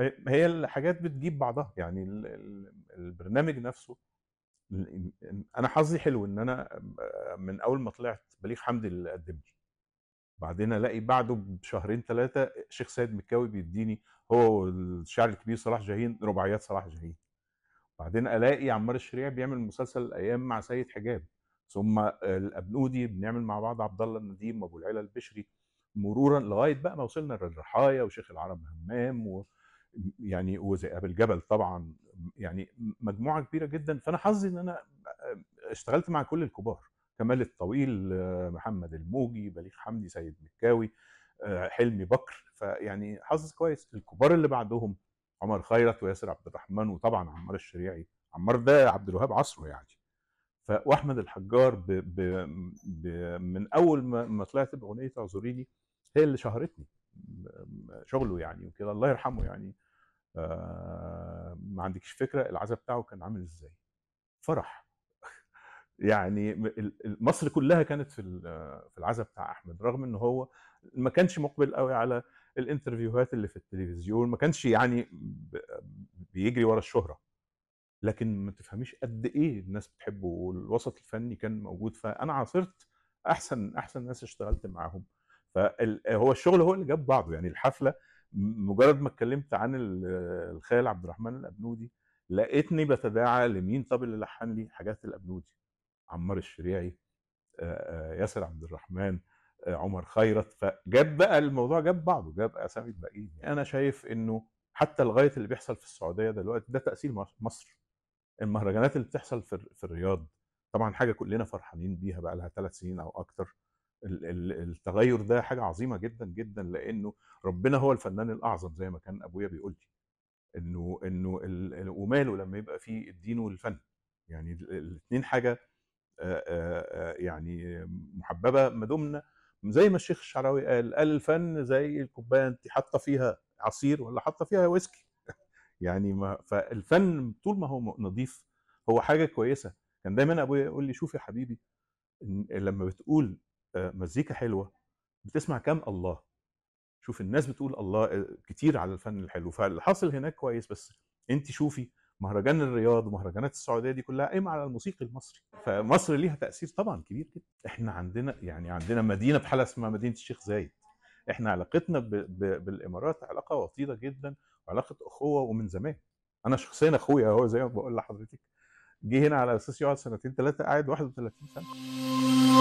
هي الحاجات بتجيب بعضها يعني البرنامج نفسه انا حظي حلو ان انا من اول ما طلعت بليغ حمدي اللي قدم لي بعدين الاقي بعده بشهرين ثلاثه شيخ سيد مكاوي بيديني هو والشاعر الكبير صلاح جاهين رباعيات صلاح جاهين بعدين الاقي عمار الشريع بيعمل مسلسل الايام مع سيد حجاب ثم الابنودي بنعمل مع بعض عبد الله النديم وابو العلا البشري مرورا لغايه بقى ما وصلنا للرحايا وشيخ العرب همام و... يعني وذئاب الجبل طبعا يعني مجموعه كبيره جدا فانا حظي ان انا آه، اشتغلت مع كل الكبار كمال الطويل آه، محمد الموجي بليغ حمدي سيد مكاوي آه، حلمي بكر فيعني حظ كويس الكبار اللي بعدهم عمر خيرت وياسر عبد الرحمن وطبعا عمار الشريعي عمار ده عبد الوهاب عصره يعني واحمد الحجار ب... ب... ب... من اول ما, ما طلعت باغنيه اعذريني هي اللي شهرتني شغله يعني وكده الله يرحمه يعني آه، ما عندكش فكره العزاء بتاعه كان عامل ازاي فرح يعني مصر كلها كانت في في العزاء بتاع احمد رغم ان هو ما كانش مقبل قوي على الانترفيوهات اللي في التلفزيون ما كانش يعني بيجري ورا الشهره لكن ما تفهميش قد ايه الناس بتحبه والوسط الفني كان موجود فانا عاصرت احسن احسن ناس اشتغلت معاهم فهو الشغل هو اللي جاب بعضه يعني الحفله مجرد ما اتكلمت عن الخال عبد الرحمن الابنودي لقيتني بتداعى لمين طب اللي لحن لي حاجات الابنودي عمار الشريعي ياسر عبد الرحمن عمر خيرت فجاب بقى الموضوع جاب بعضه جاب اسامي الباقيين يعني انا شايف انه حتى لغايه اللي بيحصل في السعوديه دلوقتي ده تاثير مصر المهرجانات اللي بتحصل في الرياض طبعا حاجه كلنا فرحانين بيها بقى لها ثلاث سنين او اكتر التغير ده حاجه عظيمه جدا جدا لانه ربنا هو الفنان الاعظم زي ما كان ابويا بيقول لي انه انه وماله لما يبقى في الدين والفن يعني الاثنين حاجه يعني محببه ما دمنا زي ما الشيخ الشعراوي قال قال الفن زي الكوبايه انت حاطه فيها عصير ولا حاطه فيها ويسكي يعني ما فالفن طول ما هو نظيف هو حاجه كويسه كان دايما ابويا يقول لي شوف يا حبيبي لما بتقول آه، مزيكا حلوه بتسمع كام الله شوف الناس بتقول الله آه، كتير على الفن الحلو فاللي حاصل هناك كويس بس انت شوفي مهرجان الرياض ومهرجانات السعوديه دي كلها قايمه على الموسيقى المصري فمصر ليها تاثير طبعا كبير جدا احنا عندنا يعني عندنا مدينه بحاله اسمها مدينه الشيخ زايد احنا علاقتنا بـ بـ بالامارات علاقه وطيده جدا وعلاقه اخوه ومن زمان انا شخصيا اخويا هو زي ما بقول لحضرتك جه هنا على اساس يقعد سنتين ثلاثه قاعد 31 سنه